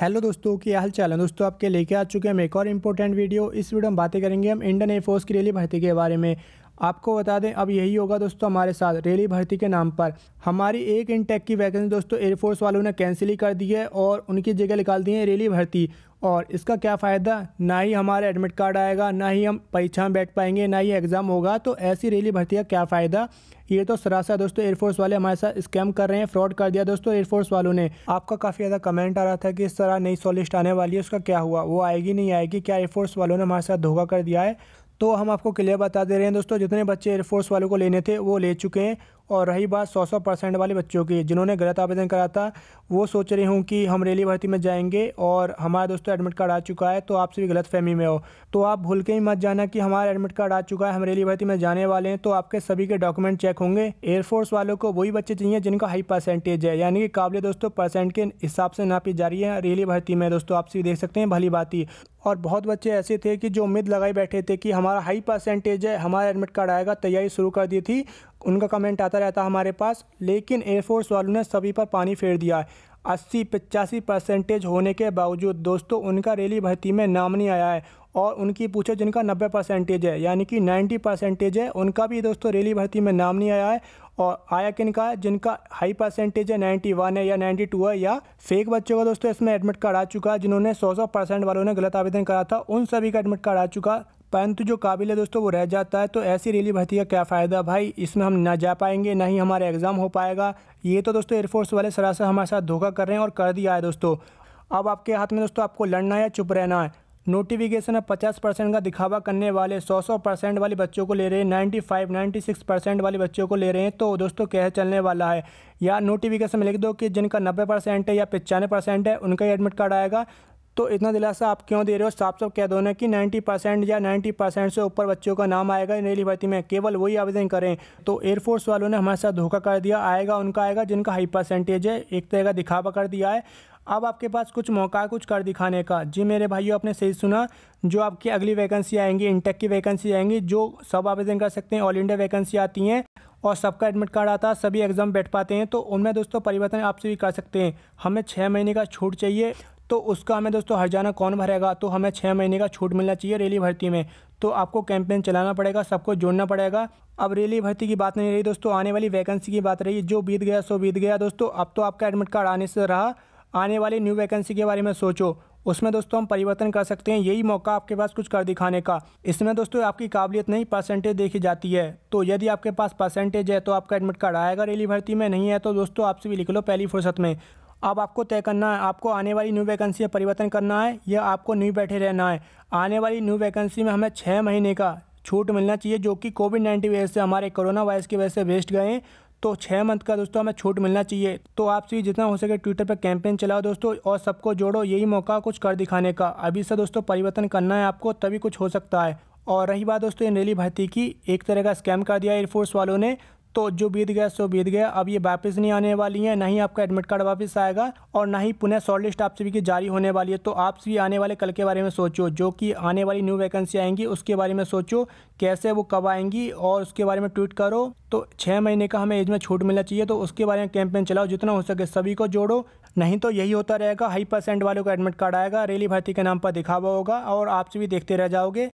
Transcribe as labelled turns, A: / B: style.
A: hello दोस्तों क्या हाल चाल है दोस्तों आपके लेके आ चुके हैं हम एक और इम्पोर्टेंट वीडियो इस वीडियो में बातें करेंगे हम इंडियन एयरफोर्स की रेली भर्ती के बारे में आपको बता दें अब यही होगा दोस्तों हमारे साथ रेली भर्ती के नाम पर हमारी एक इनटेक की वैकेंसी दोस्तों एयरफोर्स वालों ने कैंसिल ही कर दी है और उनकी जगह निकाल दी है रेली भर्ती और इसका क्या फ़ायदा ना ही हमारा एडमिट कार्ड आएगा ना ही हम परीक्षा में बैठ पाएंगे ना ही एग्ज़ाम होगा तो ऐसी रेली भर्ती का क्या फ़ायदा ये तो सरासर दोस्तों एयरफोर्स वाले हमारे साथ स्कैम कर रहे हैं फ्रॉड कर दिया दोस्तों एयरफोर्स वालों ने आपका काफ़ी ज़्यादा कमेंट आ रहा था कि इस तरह नई सॉलिस्ट आने वाली है उसका क्या हुआ वो आएगी नहीं आएगी क्या एयरफोर्स वालों ने हमारे साथ धोखा कर दिया है तो हम आपको क्लियर बता दे रहे हैं दोस्तों जितने बच्चे एयरफोर्स वालों को लेने थे वो ले चुके हैं और रही बात सौ सौ परसेंट वाले बच्चों की जिन्होंने गलत आवेदन करा था वो सोच रहे हूँ कि हम रेली भर्ती में जाएंगे और हमारा दोस्तों एडमिट कार्ड आ चुका है तो आप सभी गलत फहमी में हो तो आप भूल के ही मत जाना कि हमारा एडमिट कार्ड आ चुका है हम रेली भर्ती में जाने वाले हैं तो आपके सभी के डॉक्यूमेंट चेक होंगे एयरफोर्स वालों को वही बच्चे चाहिए जिनका हाई परसेंटेज है यानी कि काबिल दोस्तों परसेंट के हिसाब से नापी जा रही है रेली भर्ती में दोस्तों आप सभी देख सकते हैं भली बात ही और बहुत बच्चे ऐसे थे कि जो उम्मीद लगाए बैठे थे कि हमारा हाई परसेंटेज है हमारा एडमिट कार्ड आएगा तैयारी शुरू कर दी थी उनका कमेंट आता रहता है हमारे पास लेकिन एयरफोर्स वालों ने सभी पर पानी फेर दिया है अस्सी पचासी परसेंटेज होने के बावजूद दोस्तों उनका रैली भर्ती में नाम नहीं आया है और उनकी पूछो जिनका नब्बे परसेंटेज है यानी कि नाइन्टी परसेंटेज है उनका भी दोस्तों रैली भर्ती में नाम नहीं आया है और आया किन का है जिनका हाई परसेंटेज है नाइन्टी वन है या नाइन्टी टू है या फेक बच्चों का दोस्तों इसमें एडमिट कार्ड आ चुका है जिन्होंने सौ सौ परसेंट वालों ने गलत आवेदन करा था उन सभी का एडमिट कार्ड आ चुका परंतु जो काबिल है दोस्तों वो रह जाता है तो ऐसी रैली भर्ती का क्या फ़ायदा भाई इसमें हम ना जा पाएंगे ना ही हमारा एग्ज़ाम हो पाएगा ये तो दोस्तों एयरफोर्स वाले सरासर हमारे साथ धोखा कर रहे हैं और कर दिया है दोस्तों अब आपके हाथ में दोस्तों आपको लड़ना या चुप रहना है नोटिफिकेशन अब पचास परसेंट का दिखावा करने वाले सौ सौ परसेंट वाले बच्चों को ले रहे हैं नाइन्टी सिक्स परसेंट वाले बच्चों को ले रहे हैं तो दोस्तों कैसे चलने वाला है या नोटिफिकेशन में लिख दो कि जिनका 90 परसेंट है या पचानवे परसेंट है उनका ही एडमिट कार्ड आएगा तो इतना दिलासा आप क्यों दे रहे हो साफ साफ कह दो ना कि 90 परसेंट या 90 परसेंट से ऊपर बच्चों का नाम आएगा रेली भर्ती में केवल वही आवेदन करें तो एयरफोर्स वालों ने हमारे साथ धोखा कर दिया आएगा उनका आएगा जिनका हाई परसेंटेज है एक तरह का दिखावा कर दिया है अब आपके पास कुछ मौका है कुछ कर दिखाने का जी मेरे भाइयों आपने सही सुना जो आपकी अगली वैकेंसी आएंगी इंटेक की वैकेंसी आएंगी जो सब आवेदन कर सकते हैं ऑल इंडिया वैकेंसी आती हैं और सबका एडमिट कार्ड आता है सभी एग्ज़ाम बैठ पाते हैं तो उनमें दोस्तों परिवर्तन आपसे भी कर सकते हैं हमें छः महीने का छूट चाहिए तो उसका हमें दोस्तों हरजाना कौन भरेगा तो हमें छः महीने का छूट मिलना चाहिए रैली भर्ती में तो आपको कैंपेन चलाना पड़ेगा सबको जोड़ना पड़ेगा अब रेली भर्ती की बात नहीं रही दोस्तों आने वाली वैकेंसी की बात रही जो बीत गया सो बीत गया दोस्तों अब तो आपका एडमिट कार्ड आने से रहा आने वाली न्यू वैकेंसी के बारे में सोचो उसमें दोस्तों हम परिवर्तन कर सकते हैं यही मौका आपके पास कुछ कर दिखाने का इसमें दोस्तों आपकी काबिलियत नहीं परसेंटेज देखी जाती है तो यदि आपके पास परसेंटेज है तो आपका एडमिट कार्ड आएगा रैली भर्ती में नहीं है तो दोस्तों आपसे भी लिख लो पहली फुर्सत में अब आपको तय करना है आपको आने वाली न्यू वैकेंसी में परिवर्तन करना है या आपको नहीं बैठे रहना है आने वाली न्यू वैकेंसी में हमें छः महीने का छूट मिलना चाहिए जो कि कोविड नाइन्टीन वजह से हमारे कोरोना वायरस की वजह से वेस्ट गए तो छः मंथ का दोस्तों हमें छूट मिलना चाहिए तो आपसे जितना हो सके ट्विटर पर कैंपेन चलाओ दोस्तों और सबको जोड़ो यही मौका कुछ कर दिखाने का अभी से दोस्तों परिवर्तन करना है आपको तभी कुछ हो सकता है और रही बात दोस्तों इन रैली भर्ती की एक तरह का स्कैम कर दिया एयरफोर्स वालों ने तो जो बीत गया सो बीत गया अब ये वापस नहीं आने वाली है ना ही आपका एडमिट कार्ड वापस आएगा और ना ही पुनः शॉर्ट लिस्ट आप सभी की जारी होने वाली है तो आप सभी आने वाले कल के बारे में सोचो जो कि आने वाली न्यू वैकेंसी आएंगी उसके बारे में सोचो कैसे वो कब आएंगी और उसके बारे में ट्वीट करो तो छः महीने का हमें एज में छूट मिलना चाहिए तो उसके बारे में कैंपेन चलाओ जितना हो सके सभी को जोड़ो नहीं तो यही होता रहेगा हाई परसेंट वालों का एडमिट कार्ड आएगा रेली भर्ती के नाम पर दिखावा होगा और आप सभी देखते रह जाओगे